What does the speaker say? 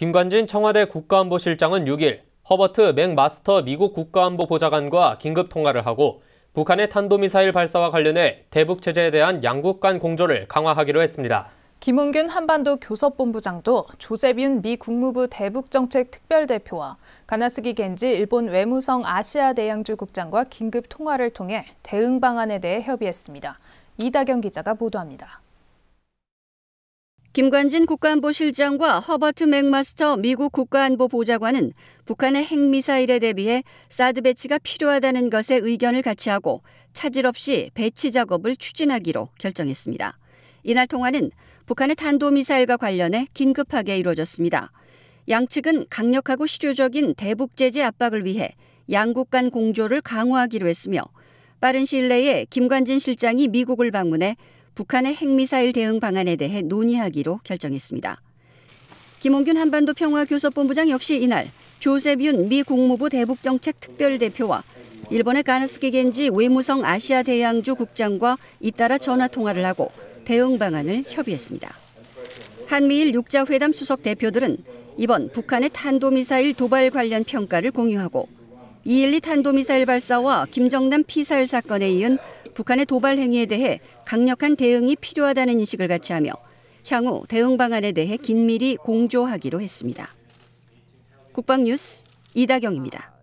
김관진 청와대 국가안보실장은 6일 허버트 맥마스터 미국 국가안보 보좌관과 긴급 통화를 하고 북한의 탄도미사일 발사와 관련해 대북 제재에 대한 양국 간 공조를 강화하기로 했습니다. 김은균 한반도 교섭본부장도 조세빈 미 국무부 대북정책 특별대표와 가나스기 겐지 일본 외무성 아시아대양주 국장과 긴급 통화를 통해 대응 방안에 대해 협의했습니다. 이다경 기자가 보도합니다. 김관진 국가안보실장과 허버트 맥마스터 미국 국가안보보좌관은 북한의 핵미사일에 대비해 사드 배치가 필요하다는 것에 의견을 같이하고 차질 없이 배치 작업을 추진하기로 결정했습니다. 이날 통화는 북한의 탄도미사일과 관련해 긴급하게 이루어졌습니다. 양측은 강력하고 실효적인 대북 제재 압박을 위해 양국 간 공조를 강화하기로 했으며 빠른 시일 내에 김관진 실장이 미국을 방문해 북한의 핵미사일 대응 방안에 대해 논의하기로 결정했습니다. 김홍균 한반도 평화교섭본부장 역시 이날 조셉윤 미 국무부 대북정책특별대표와 일본의 가나스키 겐지 외무성 아시아대양주 국장과 잇따라 전화통화를 하고 대응 방안을 협의했습니다. 한미일 6자회담 수석 대표들은 이번 북한의 탄도미사일 도발 관련 평가를 공유하고 212 탄도미사일 발사와 김정남 피살 사건에 이은 북한의 도발 행위에 대해 강력한 대응이 필요하다는 인식을 같이 하며 향후 대응 방안에 대해 긴밀히 공조하기로 했습니다. 국방뉴스 이다경입니다.